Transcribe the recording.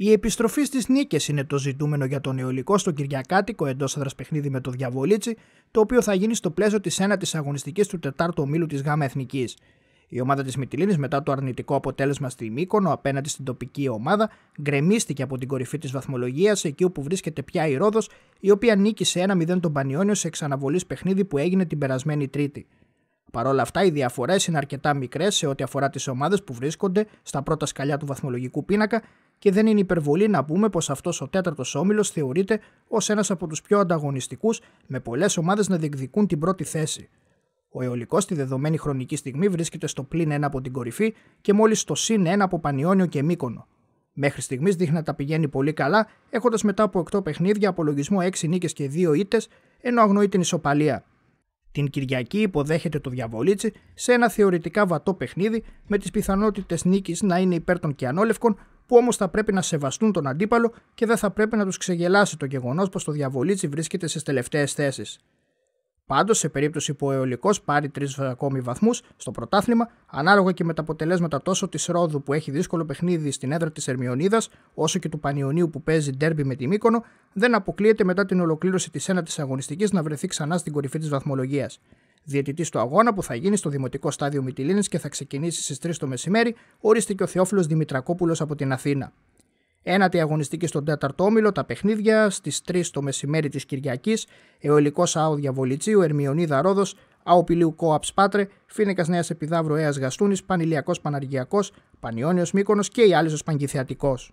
Η επιστροφή στις νίκες είναι το ζητούμενο για τον Ιωλικό στο Κυριακάτικο εντός έδρας παιχνίδι με το Διαβολίτσι, το οποίο θα γίνει στο πλαίσιο της ένατης αγωνιστικής του τετάρτου ομίλου της ΓΑΜΑ Εθνικής. Η ομάδα της Μιτιλίνη, μετά το αρνητικό αποτέλεσμα στη Μύκονο απέναντι στην τοπική ομάδα, γκρεμίστηκε από την κορυφή της βαθμολογίας εκεί όπου βρίσκεται πια η Ρόδος, η οποία νίκησε 1-0 τον Πανιόνιο σε ξαναβολή παιχνίδι που έγινε την περασμένη Τρίτη. Παρ' όλα αυτά, οι διαφορές είναι αρκετά μικρές σε ό,τι αφορά τις ομάδες που βρίσκονται στα πρώτα σκαλιά του βαθμολογικού πίνακα και δεν είναι υπερβολή να πούμε πως αυτός ο τέταρτος όμιλος θεωρείται ως ένας από τους πιο ανταγωνιστικούς, με πολλές ομάδες να διεκδικούν την πρώτη θέση. Ο Αεολικό στη δεδομένη χρονική στιγμή βρίσκεται στο πλήν 1 από την κορυφή και μόλις στο συν 1 από Πανιόνιο και μήκονο. Μέχρι στιγμής δείχνει να τα πηγαίνει πολύ καλά, έχοντας μετά από 8 παιχνίδια απολογισμό 6 νίκες και 2 ήττες, ενώ αγνοεί την ισοπαλία. Την Κυριακή υποδέχεται το Διαβολίτσι σε ένα θεωρητικά βατό παιχνίδι με τις πιθανότητες νίκης να είναι υπέρ των Κιανόλευκων, που όμως θα πρέπει να σεβαστούν τον αντίπαλο και δεν θα πρέπει να τους ξεγελάσει το γεγονός πως το διαβολίτσι βρίσκεται στις τελευταίες θέσεις. Πάντως, σε περίπτωση που ο Αιωλικός πάρει τρεις ακόμη βαθμούς στο πρωτάθλημα, ανάλογα και με τα αποτελέσματα τόσο της Ρόδου που έχει δύσκολο παιχνίδι στην έδρα της Ερμιονίδας, όσο και του Πανιονίου που παίζει ντέρμπι με τη Μύκονο, δεν αποκλείεται μετά την ολοκλήρωση της ένατης αγωνιστικής να βρεθεί ξανά στην κορυφή της βαθμολογίας διαιτητή του αγώνα που θα γίνει στο Δημοτικό Στάδιο Μυτιλίνης και θα ξεκινήσει στις 3 το μεσημέρι, ορίστηκε ο Θεόφιλος Δημητρακόπουλος από την Αθήνα. Ένατη αγωνιστική στον Τέταρτο όμιλο, τα παιχνίδια στις 3 το μεσημέρι της Κυριακής, Εολικός ΑΟ Διαβολητσίου, Ερμιονίδα Ρόδος, Αοπηλίου Κόαπ Πάτρε, Φίνεκα Νέα Επιδαύρου Αία Γαστούνης, Πανηλιακός Παναργιακός, Πανιόνιος Μήκονο και η Άλυζο